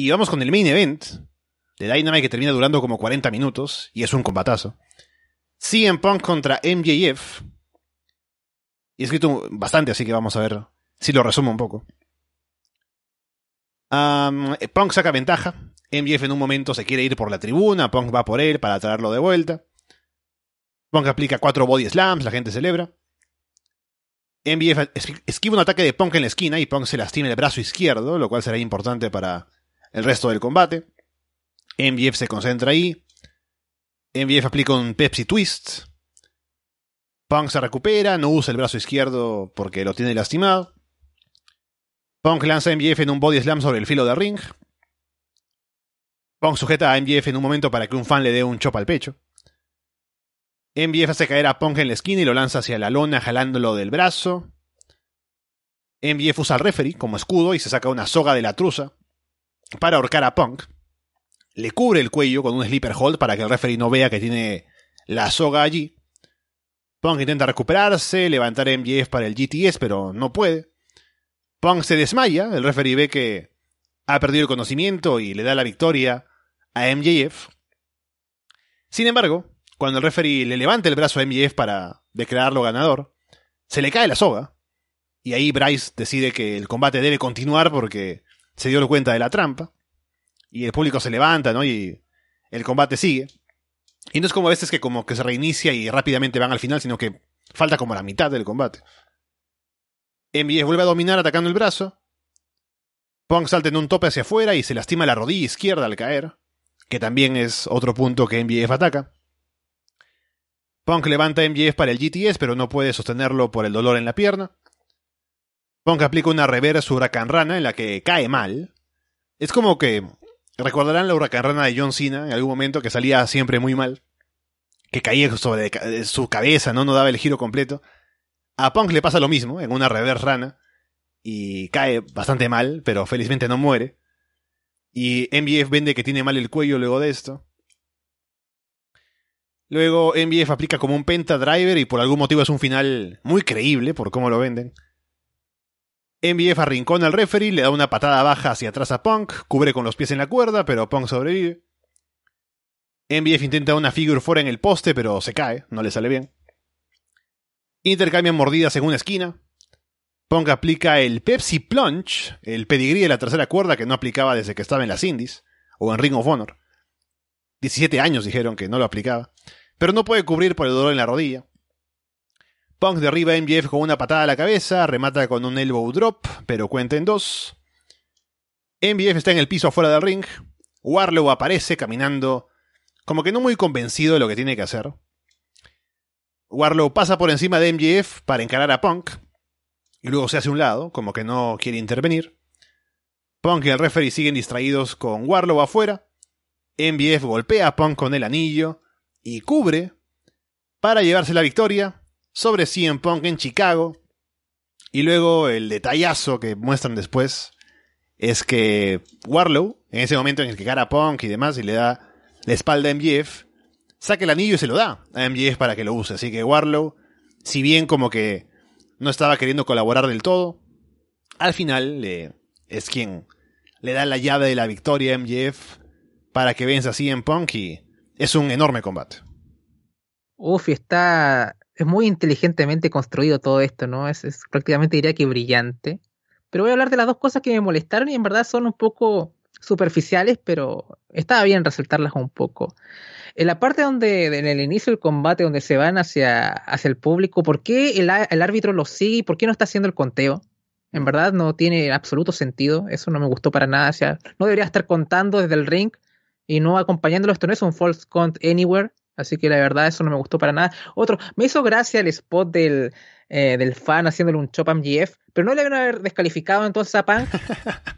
Y vamos con el main event de Dynamite que termina durando como 40 minutos y es un combatazo. en Punk contra MJF. Y escrito bastante, así que vamos a ver si lo resumo un poco. Punk saca ventaja. MJF en un momento se quiere ir por la tribuna. Punk va por él para traerlo de vuelta. Punk aplica cuatro body slams. La gente celebra. MJF esquiva un ataque de Punk en la esquina y Punk se lastima el brazo izquierdo, lo cual será importante para el resto del combate. MVF se concentra ahí. MVF aplica un Pepsi Twist. Punk se recupera, no usa el brazo izquierdo porque lo tiene lastimado. Punk lanza a MVF en un body slam sobre el filo de ring. Punk sujeta a MVF en un momento para que un fan le dé un chop al pecho. MVF hace caer a Punk en la esquina y lo lanza hacia la lona jalándolo del brazo. MVF usa al referee como escudo y se saca una soga de la truza para ahorcar a Punk. Le cubre el cuello con un sleeper hold para que el referee no vea que tiene la soga allí. Punk intenta recuperarse, levantar MJF para el GTS, pero no puede. Punk se desmaya, el referee ve que ha perdido el conocimiento y le da la victoria a MJF. Sin embargo, cuando el referee le levanta el brazo a MJF para declararlo ganador, se le cae la soga. Y ahí Bryce decide que el combate debe continuar porque se dio cuenta de la trampa y el público se levanta, ¿no? Y el combate sigue. Y no es como a veces que como que se reinicia y rápidamente van al final, sino que falta como la mitad del combate. M.B.F. vuelve a dominar atacando el brazo. Punk salta en un tope hacia afuera y se lastima la rodilla izquierda al caer, que también es otro punto que MBF ataca. Punk levanta a para el GTS, pero no puede sostenerlo por el dolor en la pierna. Punk aplica una reversa huracán rana en la que cae mal. Es como que recordarán la huracán rana de John Cena en algún momento que salía siempre muy mal, que caía sobre eh, su cabeza, no no daba el giro completo. A Punk le pasa lo mismo en una reversa rana y cae bastante mal, pero felizmente no muere. Y MBF vende que tiene mal el cuello luego de esto. Luego MBF aplica como un penta driver y por algún motivo es un final muy creíble por cómo lo venden. MVF arrincona al referee, le da una patada baja hacia atrás a Punk, cubre con los pies en la cuerda, pero Punk sobrevive. MVF intenta una figure fuera en el poste, pero se cae, no le sale bien. Intercambian mordidas en una esquina. Punk aplica el Pepsi Plunge, el pedigrí de la tercera cuerda que no aplicaba desde que estaba en las Indies, o en Ring of Honor. 17 años dijeron que no lo aplicaba. Pero no puede cubrir por el dolor en la rodilla. Punk derriba a MJF con una patada a la cabeza, remata con un elbow drop, pero cuenta en dos. MJF está en el piso afuera del ring. Warlow aparece caminando, como que no muy convencido de lo que tiene que hacer. Warlow pasa por encima de MJF para encarar a Punk, y luego se hace a un lado, como que no quiere intervenir. Punk y el referee siguen distraídos con Warlow afuera. MBF golpea a Punk con el anillo y cubre para llevarse la victoria sobre CM Punk en Chicago. Y luego el detallazo que muestran después es que Warlow, en ese momento en el que cara a Punk y demás y le da la espalda a MJF, saca el anillo y se lo da a MJF para que lo use. Así que Warlow, si bien como que no estaba queriendo colaborar del todo, al final le, es quien le da la llave de la victoria a MJF para que vence a CM Punk y es un enorme combate. Uff, está es muy inteligentemente construido todo esto, ¿no? Es, prácticamente diría que brillante. Pero voy a hablar de las dos cosas que me molestaron y en verdad son un poco superficiales, pero estaba bien resaltarlas un poco. En la parte donde, en el inicio del combate, donde se van hacia, hacia el público, ¿por qué el, árbitro los sigue y por qué no está haciendo el conteo? En verdad no tiene absoluto sentido, eso no me gustó para nada. O sea, no debería estar contando desde el ring y no acompañándolo. Esto no es un false count anywhere. Así que la verdad, eso no me gustó para nada. Otro, me hizo gracia el spot del, eh, fan haciéndole un chop a MGF, pero no le van a haber descalificado entonces a Punk.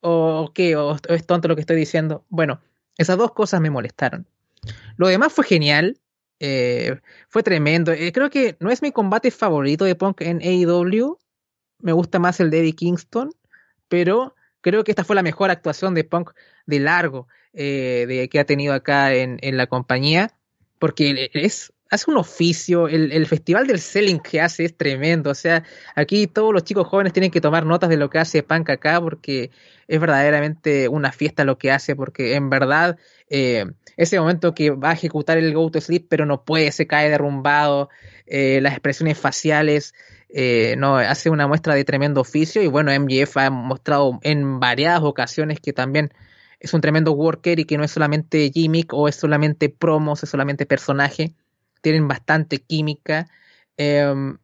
¿O qué? ¿O es tonto lo que estoy diciendo? Bueno, esas dos cosas me molestaron. Lo demás fue genial. Eh, fue tremendo. Eh, creo que no es mi combate favorito de Punk en AEW. Me gusta más el de Eddie Kingston. Pero creo que esta fue la mejor actuación de Punk de largo de, que ha tenido acá en, en la compañía porque e, e, es, hace un oficio, el, festival del selling que hace es tremendo, o sea, aquí todos los chicos jóvenes tienen que tomar notas de lo que hace Punk acá, porque es verdaderamente una fiesta lo que hace, porque en verdad eh, ese momento que va a ejecutar el go to sleep, pero no puede, se cae derrumbado, eh, las expresiones faciales, eh, no, hace una muestra de tremendo oficio y bueno, MGF ha mostrado en variadas ocasiones que también es un tremendo worker y que no es solamente gimmick o es solamente promos, es solamente personaje. Tienen bastante química. Em,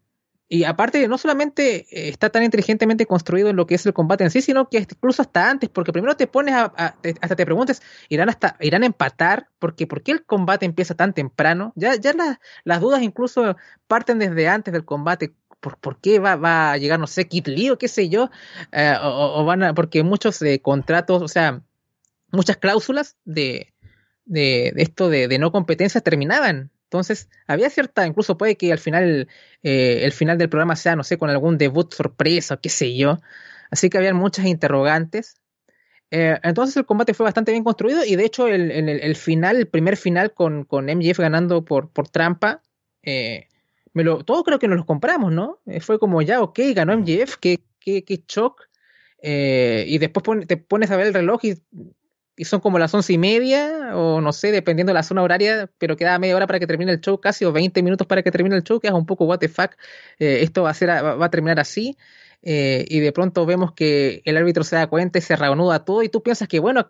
y aparte, no solamente eh, está tan inteligentemente construido en lo que es el combate en sí, sino que incluso hasta antes, porque primero te pones a, hasta te preguntas, ¿irán hasta irán a empatar? Porque, ¿Por qué el combate empieza tan temprano? Ya, ya las dudas incluso parten desde antes del combate. ¿Por, qué va, a llegar, no sé, Kit Lee o qué sé yo? Eh, o, van porque muchos eh, contratos, o sea, muchas cláusulas de, esto de, no competencias terminaban. Entonces, había cierta, incluso puede que al final, eh, el final del programa sea, no sé, con algún debut sorpresa, qué sé yo. Así que había muchas interrogantes. Eh, entonces el combate fue bastante bien construido y de hecho el, el, final, el primer final con, con MJF ganando por, por trampa, eh, todo creo que nos lo compramos, ¿no? fue como ya, ok, ganó MJF, qué, qué, qué shock. y después te pones a ver el reloj y y son como las once y media, o no sé, dependiendo de la zona horaria, pero queda media hora para que termine el show, casi, o 20 minutos para que termine el show, que es un poco what the fuck, eh, esto va a, ser, va a terminar así. Eh, y de pronto vemos que el árbitro se da cuenta y se reanuda todo y tú piensas que bueno,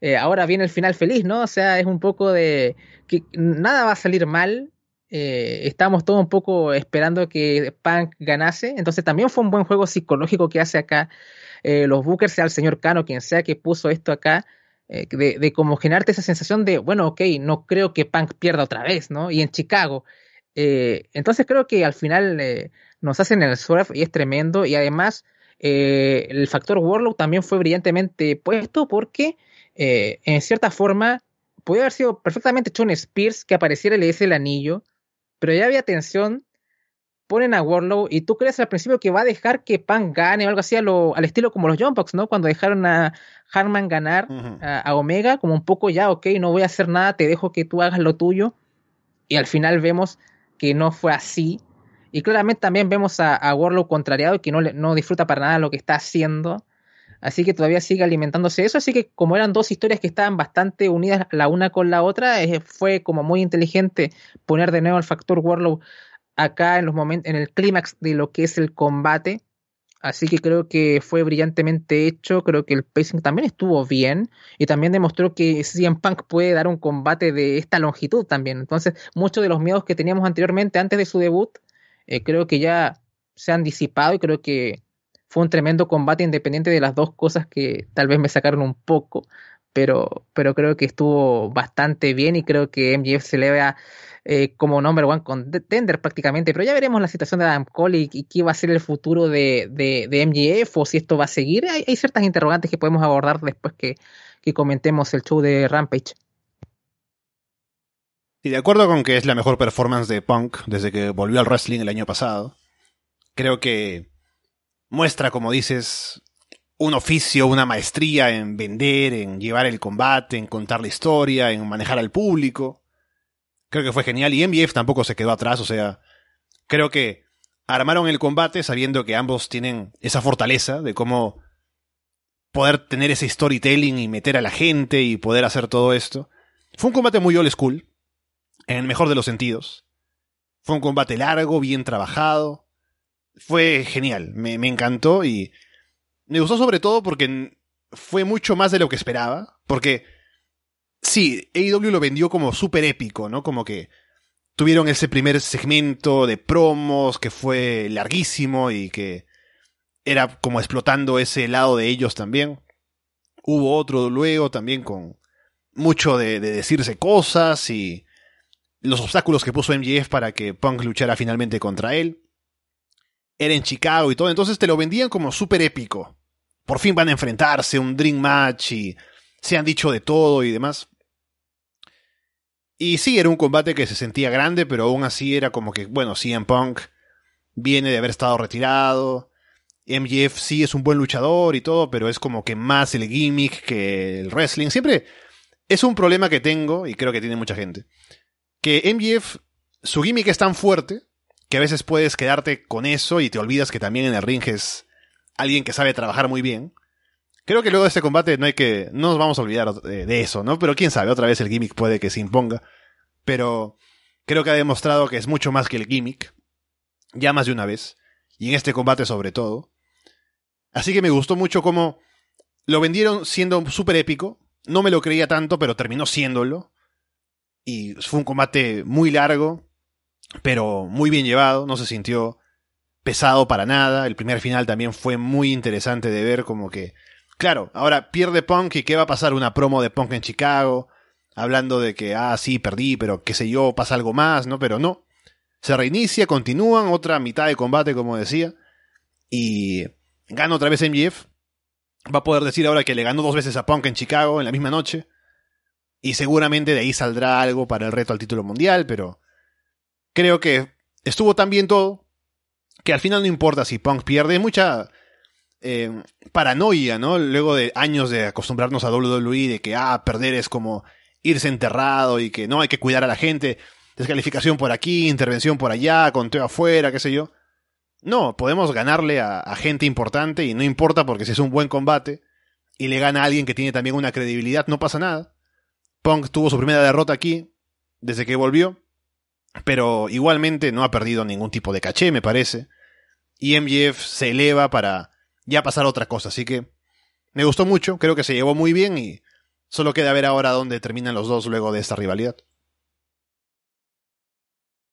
eh, ahora viene el final feliz, ¿no? O sea, es un poco de que nada va a salir mal, estábamos todos un poco esperando que Punk ganase. Entonces también fue un buen juego psicológico que hace acá los Bookers, el señor Cano, quien sea que puso esto acá, eh, de, de, como generarte esa sensación de, bueno, ok, no creo que Punk pierda otra vez, ¿no? Y en Chicago. Eh, entonces creo que al final eh, nos hacen el surf y es tremendo. Y además el factor Warlock también fue brillantemente puesto porque en cierta forma podía haber sido perfectamente un Spears que apareciera y le dice el anillo, pero ya había tensión ponen a Warlow y tú crees al principio que va a dejar que Pan gane o algo así al estilo como los Jumpbox, ¿no? Cuando dejaron a Harman ganar a, Omega, como un poco ya, ok, no voy a hacer nada, te dejo que tú hagas lo tuyo. Y al final vemos que no fue así. Y claramente también vemos a, Warlow contrariado y que no, le, no disfruta para nada lo que está haciendo. Así que todavía sigue alimentándose eso. Así que como eran dos historias que estaban bastante unidas la una con la otra, eh, fue como muy inteligente poner de nuevo al factor Warlow acá en los momentos, en el clímax de lo que es el combate. Así que creo que fue brillantemente hecho, creo que el pacing también estuvo bien y también demostró que CM Punk puede dar un combate de esta longitud también. Entonces, muchos de los miedos que teníamos anteriormente antes de su debut, eh, creo que ya se han disipado y creo que fue un tremendo combate independiente de las dos cosas que tal vez me sacaron un poco, pero, pero creo que estuvo bastante bien y creo que MJF se le vea eh, como number one contender prácticamente, pero ya veremos la situación de Adam Cole y, qué va a ser el futuro de, de, MGF o si esto va a seguir. Hay, ciertas interrogantes que podemos abordar después que, que comentemos el show de Rampage. Y de acuerdo con que es la mejor performance de Punk desde que volvió al wrestling el año pasado, creo que muestra, como dices, un oficio, una maestría en vender, en llevar el combate, en contar la historia, en manejar al público. Creo que fue genial. Y MBF tampoco se quedó atrás. O sea, creo que armaron el combate sabiendo que ambos tienen esa fortaleza de cómo poder tener ese storytelling y meter a la gente y poder hacer todo esto. Fue un combate muy old school, en el mejor de los sentidos. Fue un combate largo, bien trabajado. Fue genial, me, me encantó y me gustó sobre todo porque fue mucho más de lo que esperaba, porque sí, AEW lo vendió como súper épico, ¿no? Como que tuvieron ese primer segmento de promos que fue larguísimo y que era como explotando ese lado de ellos también. Hubo otro luego también con mucho de, decirse cosas y los obstáculos que puso MJF para que Punk luchara finalmente contra él. Era en Chicago y todo, entonces te lo vendían como súper épico. Por fin van a enfrentarse, un Dream Match y se han dicho de todo y demás. Y sí, era un combate que se sentía grande, pero aún así era como que, bueno, CM Punk viene de haber estado retirado. MJF sí es un buen luchador y todo, pero es como que más el gimmick que el wrestling. Siempre es un problema que tengo, y creo que tiene mucha gente, que MGF, su gimmick es tan fuerte que a veces puedes quedarte con eso y te olvidas que también en el ring es alguien que sabe trabajar muy bien. Creo que luego de este combate no hay que. No nos vamos a olvidar eh, de, eso, ¿no? Pero quién sabe, otra vez el gimmick puede que se imponga. Pero creo que ha demostrado que es mucho más que el gimmick. Ya más de una vez. Y en este combate sobre todo. Así que me gustó mucho cómo lo vendieron siendo súper épico. No me lo creía tanto, pero terminó siéndolo. Y fue un combate muy largo, pero muy bien llevado. No se sintió pesado para nada. El primer final también fue muy interesante de ver, como que Claro, ahora pierde Punk y ¿qué va a pasar? Una promo de Punk en Chicago, hablando de que, ah, sí, perdí, pero qué sé yo, pasa algo más, ¿no? Pero no. Se reinicia, continúan, otra mitad de combate, como decía, y gana otra vez MJF. Va a poder decir ahora que le ganó dos veces a Punk en Chicago en la misma noche. Y seguramente de ahí saldrá algo para el reto al título mundial, pero creo que estuvo tan bien todo que al final no importa si Punk pierde. Mucha, eh, paranoia, ¿no? Luego de años de acostumbrarnos a WWE, de que, ah, perder es como irse enterrado y que no, hay que cuidar a la gente, descalificación por aquí, intervención por allá, conteo afuera, qué sé yo. No, podemos ganarle a, gente importante y no importa porque si es un buen combate y le gana a alguien que tiene también una credibilidad, no pasa nada. Punk tuvo su primera derrota aquí desde que volvió, pero igualmente no ha perdido ningún tipo de caché, me parece. Y MJF se eleva para ya pasar otra cosa. Así que me gustó mucho, creo que se llevó muy bien y solo queda ver ahora dónde terminan los dos luego de esta rivalidad.